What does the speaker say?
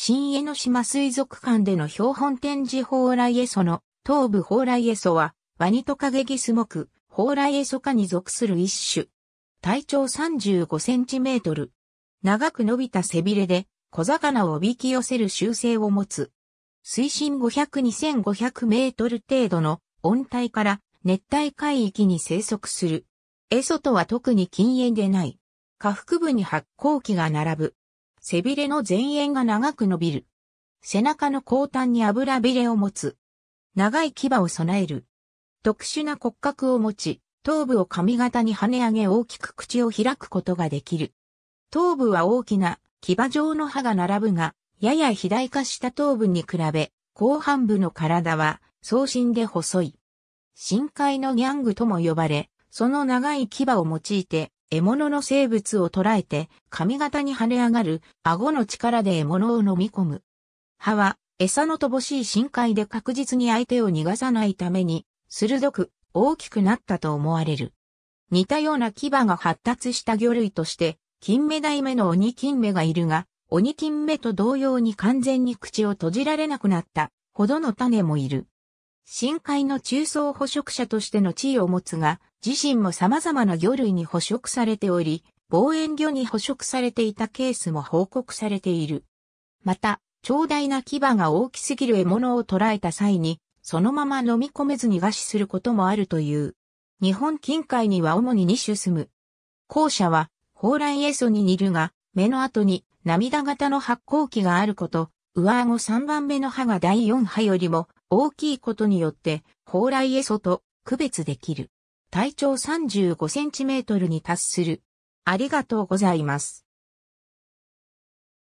新江ノ島水族館での標本展示蓬莱エソの東部蓬莱エソはワニトカゲギスモク蓬莱エソ科に属する一種。体長35センチメートル。長く伸びた背びれで小魚をおびき寄せる習性を持つ。水深500、2500メートル程度の温帯から熱帯海域に生息する。エソとは特に禁煙でない。下腹部に発光器が並ぶ。背びれの前縁が長く伸びる。背中の後端に油びれを持つ。長い牙を備える。特殊な骨格を持ち、頭部を髪型に跳ね上げ大きく口を開くことができる。頭部は大きな牙状の歯が並ぶが、やや肥大化した頭部に比べ、後半部の体は送信で細い。深海のギャングとも呼ばれ、その長い牙を用いて獲物の生物を捕らえて、髪型に跳ね上がる、顎の力で獲物を飲み込む。歯は、餌の乏しい深海で確実に相手を逃がさないために、鋭く、大きくなったと思われる。似たような牙が発達した魚類として、金目鯛目の鬼金目がいるが、鬼金目と同様に完全に口を閉じられなくなったほどの種もいる。深海の中層捕食者としての地位を持つが、自身も様々な魚類に捕食されており、望遠魚に捕食されていたケースも報告されている。また、長大な牙が大きすぎる獲物を捕らえた際に、そのまま飲み込めずに餓死することもあるという。日本近海には主に2種住む。後者は、蓬莱エソに似るが、目の後に涙型の発光器があること、上顎3番目の歯が第4歯よりも大きいことによって、蓬莱エソと区別できる。体長35センチメートルに達する。ありがとうございます。